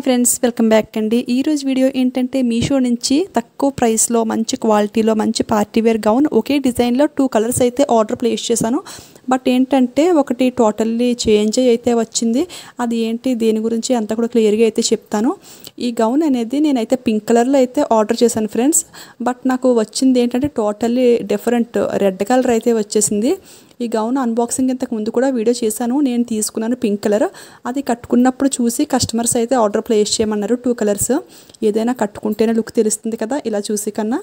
hi friends welcome back అండి ఈరోజు video ఏంటంటే మీషో నుంచి తక్కువ ప్రైస్లో మంచి క్వాలిటీలో మంచి పార్టీవేర్ గౌన్ ఒకే డిజైన్లో టూ కలర్స్ అయితే ఆర్డర్ ప్లేస్ చేశాను బట్ ఏంటంటే ఒకటి టోటల్లీ చేంజ్ అయితే వచ్చింది అది ఏంటి దేని గురించి అంతా కూడా క్లియర్గా అయితే చెప్తాను ఈ గౌన్ అనేది నేనైతే పింక్ కలర్లో అయితే ఆర్డర్ చేశాను ఫ్రెండ్స్ బట్ నాకు వచ్చింది ఏంటంటే టోటల్లీ డిఫరెంట్ రెడ్ కలర్ అయితే వచ్చేసింది ఈ గౌన్ అన్బాక్సింగ్ ఇంతకు ముందు కూడా వీడియో చేశాను నేను తీసుకున్నాను పింక్ కలర్ అది కట్టుకున్నప్పుడు చూసి కస్టమర్స్ అయితే ఆర్డర్ ప్లేస్ చేయమన్నారు టూ కలర్స్ ఏదైనా కట్టుకుంటేనే లుక్ తెలుస్తుంది కదా ఇలా చూసి కన్నా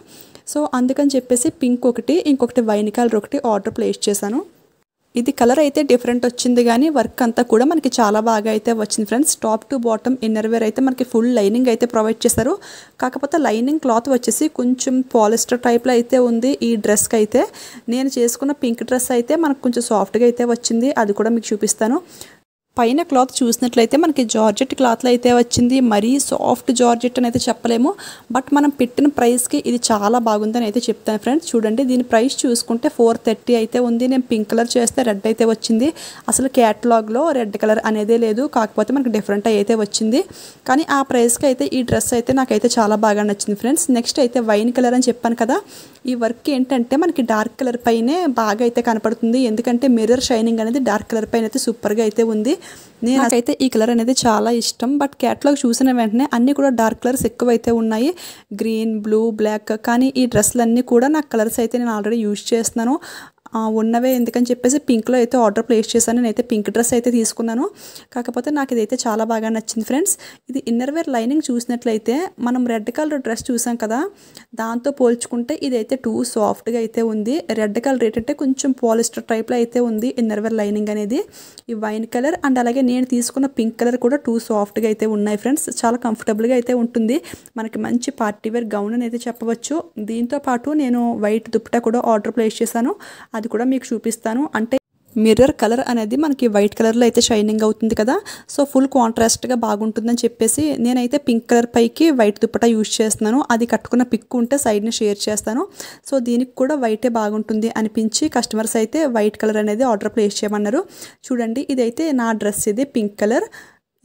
సో అందుకని చెప్పేసి పింక్ ఒకటి ఇంకొకటి వైన్ కలర్ ఒకటి ఆర్డర్ ప్లేస్ చేశాను ఇది కలర్ అయితే డిఫరెంట్ వచ్చింది కానీ వర్క్ అంతా కూడా మనకి చాలా బాగా అయితే వచ్చింది friends top to bottom inner wear అయితే మనకి ఫుల్ లైనింగ్ అయితే ప్రొవైడ్ చేశారు కాకపోతే లైనింగ్ క్లాత్ వచ్చేసి కొంచెం పాలిస్టర్ టైప్లో అయితే ఉంది ఈ డ్రెస్కి అయితే నేను చేసుకున్న పింక్ డ్రెస్ అయితే మనకు కొంచెం సాఫ్ట్గా అయితే వచ్చింది అది కూడా మీకు చూపిస్తాను పైన క్లాత్ చూసినట్లయితే మనకి జార్జెట్ క్లాత్లో అయితే వచ్చింది మరీ సాఫ్ట్ జార్జెట్ అని అయితే చెప్పలేము బట్ మనం పెట్టిన ప్రైస్కి ఇది చాలా బాగుందని అయితే చెప్తాను ఫ్రెండ్స్ చూడండి దీని ప్రైస్ చూసుకుంటే ఫోర్ థర్టీ అయితే ఉంది నేను పింక్ కలర్ చేస్తే రెడ్ అయితే వచ్చింది అసలు క్యాటలాగ్లో రెడ్ కలర్ అనేదే లేదు కాకపోతే మనకి డిఫరెంట్ అయితే వచ్చింది కానీ ఆ ప్రైస్కి అయితే ఈ డ్రెస్ అయితే నాకైతే చాలా బాగా నచ్చింది ఫ్రెండ్స్ నెక్స్ట్ అయితే వైన్ కలర్ అని చెప్పాను కదా ఈ వర్క్ ఏంటంటే మనకి డార్క్ కలర్ పైనే బాగా అయితే కనపడుతుంది ఎందుకంటే మిర్రర్ షైనింగ్ అనేది డార్క్ కలర్ పైన అయితే సూపర్గా అయితే ఉంది నాకైతే ఈ కలర్ అనేది చాలా ఇష్టం బట్ క్యాట్లాగ్ చూసిన వెంటనే అన్నీ కూడా డార్క్ కలర్స్ ఎక్కువైతే ఉన్నాయి గ్రీన్ బ్లూ బ్లాక్ కానీ ఈ డ్రెస్లన్నీ కూడా నా కలర్స్ అయితే నేను ఆల్రెడీ యూజ్ చేస్తున్నాను ఉన్నవే ఎందుకని చెప్పేసి పింక్లో అయితే ఆర్డర్ ప్లేస్ చేశాను నేనైతే పింక్ డ్రెస్ అయితే తీసుకున్నాను కాకపోతే నాకు ఇదైతే చాలా బాగా నచ్చింది ఫ్రెండ్స్ ఇది ఇన్నర్వేర్ లైనింగ్ చూసినట్లయితే మనం రెడ్ కలర్ డ్రెస్ చూసాం కదా దాంతో పోల్చుకుంటే ఇదైతే టూ సాఫ్ట్గా అయితే ఉంది రెడ్ కలర్ ఏంటంటే కొంచెం పాలిస్టర్ టైప్లో అయితే ఉంది ఇన్నర్వేర్ లైనింగ్ అనేది ఈ వైన్ కలర్ అండ్ అలాగే నేను తీసుకున్న పింక్ కలర్ కూడా టూ సాఫ్ట్గా అయితే ఉన్నాయి ఫ్రెండ్స్ చాలా కంఫర్టబుల్గా అయితే ఉంటుంది మనకి మంచి పార్టీవేర్ గౌన్ అని అయితే చెప్పవచ్చు దీంతో పాటు నేను వైట్ దుప్పటా కూడా ఆర్డర్ ప్లేస్ చేశాను అది కూడా మీకు చూపిస్తాను అంటే మిర్రర్ కలర్ అనేది మనకి వైట్ కలర్లో అయితే షైనింగ్ అవుతుంది కదా సో ఫుల్ కాంట్రాస్ట్గా బాగుంటుందని చెప్పేసి నేనైతే పింక్ కలర్ పైకి వైట్ దుప్పటా యూజ్ చేస్తున్నాను అది కట్టుకున్న పిక్ ఉంటే సైడ్ని షేర్ చేస్తాను సో దీనికి కూడా వైటే బాగుంటుంది అనిపించి కస్టమర్స్ అయితే వైట్ కలర్ అనేది ఆర్డర్ ప్లేస్ చేయమన్నారు చూడండి ఇదైతే నా డ్రెస్ ఇది పింక్ కలర్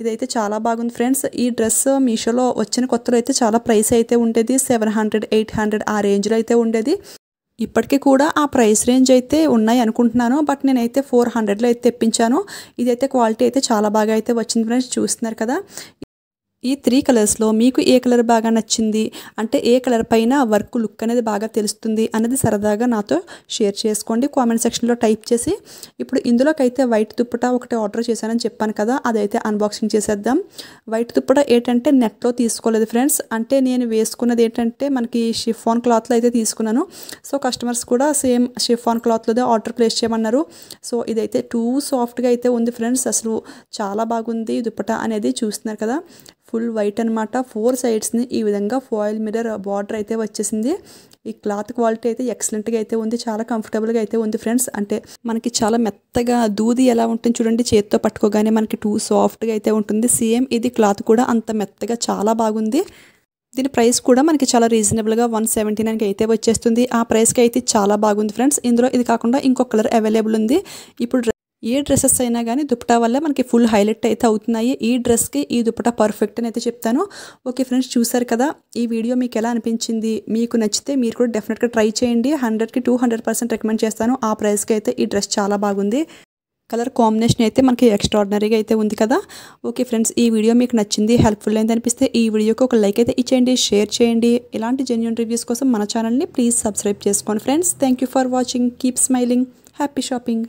ఇదైతే చాలా బాగుంది ఫ్రెండ్స్ ఈ డ్రెస్ మీషోలో వచ్చిన కొత్తలో అయితే చాలా ప్రైస్ అయితే ఉండేది సెవెన్ హండ్రెడ్ ఎయిట్ హండ్రెడ్ ఆ రేంజ్లో అయితే ఉండేది ఇప్పటికీ కూడా ఆ ప్రైస్ రేంజ్ అయితే ఉన్నాయి అనుకుంటున్నాను బట్ నేనైతే ఫోర్ హండ్రెడ్లో అయితే తెప్పించాను ఇదైతే క్వాలిటీ అయితే చాలా బాగా అయితే వచ్చింది ఫ్రెండ్స్ చూస్తున్నారు కదా ఈ త్రీ కలర్స్లో మీకు ఏ కలర్ బాగా నచ్చింది అంటే ఏ కలర్ పైన వర్క్ లుక్ అనేది బాగా తెలుస్తుంది అనేది సరదాగా నాతో షేర్ చేసుకోండి కామెంట్ సెక్షన్లో టైప్ చేసి ఇప్పుడు ఇందులోకైతే వైట్ దుప్పట ఒకటి ఆర్డర్ చేశానని చెప్పాను కదా అదైతే అన్బాక్సింగ్ చేసేద్దాం వైట్ దుప్పట ఏంటంటే నెట్లో తీసుకోలేదు ఫ్రెండ్స్ అంటే నేను వేసుకున్నది ఏంటంటే మనకి షిఫాన్ క్లాత్లో అయితే తీసుకున్నాను సో కస్టమర్స్ కూడా సేమ్ షిఫాన్ క్లాత్లోదే ఆర్డర్ ప్లేస్ చేయమన్నారు సో ఇదైతే టూ సాఫ్ట్గా అయితే ఉంది ఫ్రెండ్స్ అసలు చాలా బాగుంది దుప్పట అనేది చూస్తున్నారు కదా ఫుల్ వైట్ అనమాట ఫోర్ సైడ్స్ని ఈ విధంగా ఫాయిల్ మిర్రర్ బార్డర్ అయితే వచ్చేసింది ఈ క్లాత్ క్వాలిటీ అయితే ఎక్సలెంట్గా అయితే ఉంది చాలా కంఫర్టబుల్గా అయితే ఉంది ఫ్రెండ్స్ అంటే మనకి చాలా మెత్తగా దూది ఎలా ఉంటుంది చూడండి చేతితో పట్టుకోగానే మనకి టూ సాఫ్ట్గా అయితే ఉంటుంది సేమ్ ఇది క్లాత్ కూడా అంత మెత్తగా చాలా బాగుంది దీని ప్రైస్ కూడా మనకి చాలా రీజనబుల్గా వన్ సెవెంటీ నైన్కి అయితే వచ్చేస్తుంది ఆ ప్రైస్కి అయితే చాలా బాగుంది ఫ్రెండ్స్ ఇందులో ఇది కాకుండా ఇంకో కలర్ అవైలబుల్ ఉంది ఇప్పుడు ఏ డ్రెస్సెస్ అయినా కానీ దుప్పటా వల్ల మనకి ఫుల్ హైలైట్ అయితే అవుతున్నాయి ఈ డ్రెస్కి ఈ దుప్పటా పర్ఫెక్ట్ అని అయితే చెప్తాను ఓకే ఫ్రెండ్స్ చూసారు కదా ఈ వీడియో మీకు ఎలా అనిపించింది మీకు నచ్చితే మీరు కూడా డెఫినెట్గా ట్రై చేయండి హండ్రెడ్కి టూ హండ్రెడ్ పర్సెంట్ రికమెండ్ చేస్తాను ఆ ప్రైస్కి అయితే ఈ డ్రెస్ చాలా బాగుంది కలర్ కాంబినేషన్ అయితే మనకి ఎక్స్ట్రాడినరీగా అయితే ఉంది కదా ఓకే ఫ్రెండ్స్ ఈ వీడియో మీకు నచ్చింది హెల్ప్ఫుల్ అయింది అనిపిస్తే ఈ వీడియోకి ఒక లైక్ అయితే ఇచ్చేయండి షేర్ చేయండి ఇలాంటి జెన్యున్ రివ్యూస్ కోసం మన ఛానల్ని ప్లీజ్ సబ్స్క్రైబ్ చేసుకోండి friends thank for watching keep smiling happy shopping